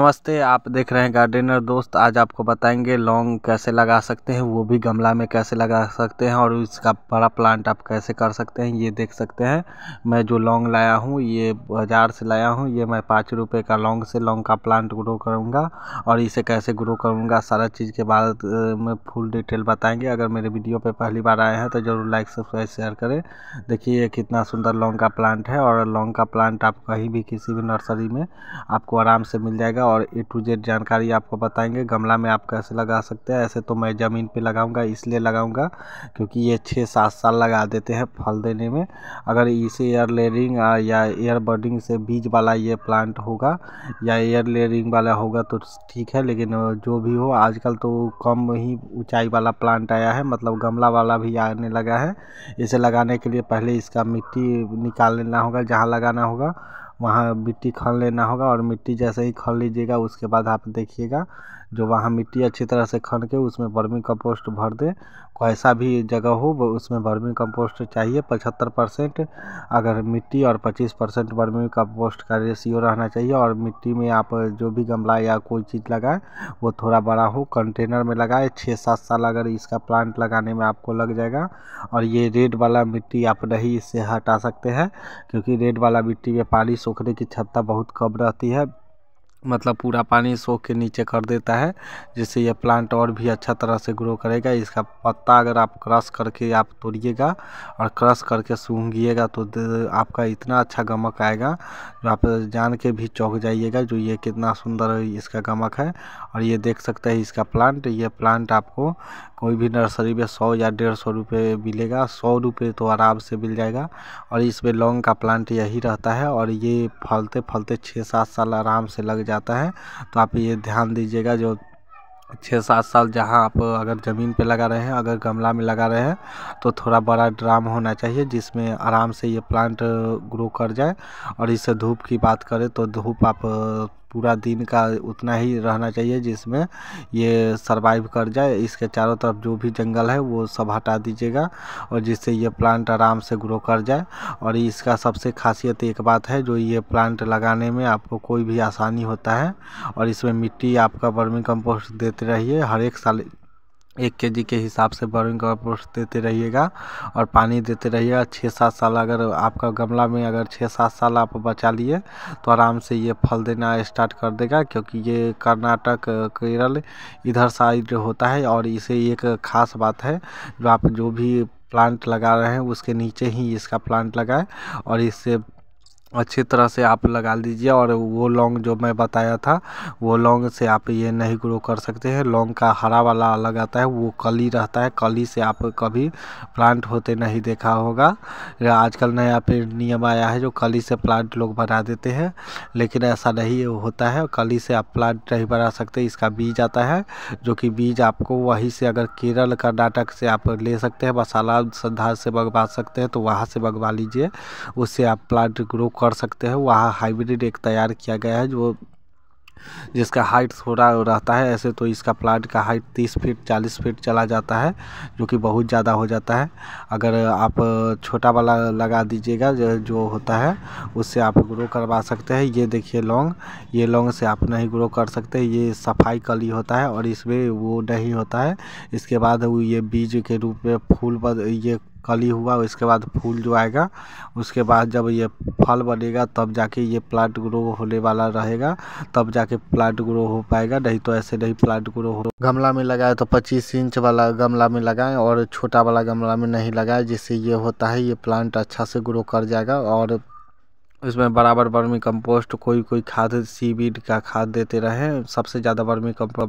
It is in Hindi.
नमस्ते आप देख रहे हैं गार्डनर दोस्त आज आपको बताएंगे लौंग कैसे लगा सकते हैं वो भी गमला में कैसे लगा सकते हैं और इसका बड़ा प्लांट आप कैसे कर सकते हैं ये देख सकते हैं मैं जो लौंग लाया हूँ ये बाज़ार से लाया हूँ ये मैं पाँच रुपये का लौंग से लौंग का प्लांट ग्रो करूँगा और इसे कैसे ग्रो करूँगा सारा चीज़ के बाद में फुल डिटेल बताएँगे अगर मेरे वीडियो पर पहली बार आए हैं तो ज़रूर लाइक सब्सक्राइब शेयर करें देखिए ये कितना सुंदर लौंग का प्लांट है और लौंग का प्लांट आप कहीं भी किसी भी नर्सरी में आपको आराम से मिल जाएगा और ए टू जेड जानकारी आपको बताएंगे गमला में आप कैसे लगा सकते हैं ऐसे तो मैं ज़मीन पे लगाऊंगा इसलिए लगाऊंगा क्योंकि ये छः सात साल लगा देते हैं फल देने में अगर इसे एयर लेयरिंग या एयर बर्डिंग से बीज वाला ये प्लांट होगा या एयर लेयरिंग वाला होगा तो ठीक है लेकिन जो भी हो आजकल तो कम ही ऊँचाई वाला प्लांट आया है मतलब गमला वाला भी आने लगा है इसे लगाने के लिए पहले इसका मिट्टी निकाल लेना होगा जहाँ लगाना होगा वहाँ मिट्टी खन लेना होगा और मिट्टी जैसे ही खन लीजिएगा उसके बाद आप देखिएगा जो वहाँ मिट्टी अच्छी तरह से खन के उसमें बर्मी कंपोस्ट भर दें कैसा भी जगह हो वो उसमें बर्मी कंपोस्ट चाहिए पचहत्तर परसेंट अगर मिट्टी और पच्चीस परसेंट बर्मी कंपोस्ट का रेशियो रहना चाहिए और मिट्टी में आप जो भी गमला या कोई चीज़ लगाएं वो थोड़ा बड़ा हो कंटेनर में लगाएं छः सात साल अगर इसका प्लांट लगाने में आपको लग जाएगा और ये रेड वाला मिट्टी आप नहीं इससे हटा सकते हैं क्योंकि रेड वाला मिट्टी में पानी सोखने की क्षमता बहुत कम रहती है मतलब पूरा पानी सोख के नीचे कर देता है जिससे यह प्लांट और भी अच्छा तरह से ग्रो करेगा इसका पत्ता अगर आप क्रश करके आप तोड़िएगा और क्रश करके सूंघिएगा तो आपका इतना अच्छा गमक आएगा जो आप जान के भी चौंक जाइएगा जो ये कितना सुंदर इसका गमक है और ये देख सकते हैं इसका प्लांट ये प्लांट आपको कोई भी नर्सरी में सौ या डेढ़ सौ रुपये मिलेगा सौ रुपये तो आराम से मिल जाएगा और इसमें लौंग का प्लांट यही रहता है और ये फलते फलते छः सात साल आराम से लग जाता है तो आप ये ध्यान दीजिएगा जो छः सात साल जहाँ आप अगर ज़मीन पे लगा रहे हैं अगर गमला में लगा रहे हैं तो थोड़ा बड़ा ड्राम होना चाहिए जिसमें आराम से ये प्लांट ग्रो कर जाए और इससे धूप की बात करें तो धूप आप पूरा दिन का उतना ही रहना चाहिए जिसमें ये सरवाइव कर जाए इसके चारों तरफ जो भी जंगल है वो सब हटा दीजिएगा और जिससे ये प्लांट आराम से ग्रो कर जाए और इसका सबसे खासियत एक बात है जो ये प्लांट लगाने में आपको कोई भी आसानी होता है और इसमें मिट्टी आपका वर्मी कंपोस्ट देते रहिए हर एक साल एक के जी के हिसाब से बोरिंग का देते रहिएगा और पानी देते रहिएगा छः सात साल अगर आपका गमला में अगर छः सात साल आप बचा लिए तो आराम से ये फल देना स्टार्ट कर देगा क्योंकि ये कर्नाटक केरल इधर साइड होता है और इसे एक ख़ास बात है जो आप जो भी प्लांट लगा रहे हैं उसके नीचे ही इसका प्लांट लगाएं और इससे अच्छी तरह से आप लगा लीजिए और वो लौंग जो मैं बताया था वो लौंग से आप ये नहीं ग्रो कर सकते हैं लौंग का हरा वाला अलग आता है वो कली रहता है कली से आप कभी प्लांट होते नहीं देखा होगा आजकल नया पे नियम आया है जो कली से प्लांट लोग बना देते हैं लेकिन ऐसा नहीं होता है कली से आप प्लांट नहीं बना सकते इसका बीज आता है जो कि बीज आपको वहीं से अगर केरल कर्नाटक से आप ले सकते हैं मसाला संधार से मंगवा सकते हैं तो वहाँ से मंगवा लीजिए उससे आप प्लांट ग्रो कर सकते हैं वहाँ हाइब्रिड एक तैयार किया गया है जो जिसका हाइट थोड़ा रहता है ऐसे तो इसका प्लांट का हाइट तीस फीट चालीस फीट चला जाता है जो कि बहुत ज़्यादा हो जाता है अगर आप छोटा वाला लगा दीजिएगा जो होता है उससे आप ग्रो करवा सकते हैं ये देखिए लॉन्ग ये लॉन्ग से आप नहीं ग्रो कर सकते ये सफाई कली होता है और इसमें वो नहीं होता है इसके बाद ये बीज के रूप में फूल ये कली हुआ उसके बाद फूल जो आएगा उसके बाद जब ये फल बनेगा तब जाके ये प्लांट ग्रो होने वाला रहेगा तब जाके प्लांट ग्रो हो पाएगा नहीं तो ऐसे नहीं प्लांट ग्रो हो गमला में लगाए तो पच्चीस इंच वाला गमला में लगाएं और छोटा वाला गमला में नहीं लगाए जिससे ये होता है ये प्लांट अच्छा से ग्रो कर जाएगा और इसमें बराबर बर्मी कंपोस्ट कोई कोई खाद सीबीड का खाद देते रहें सबसे ज़्यादा बर्मी कंपोस्ट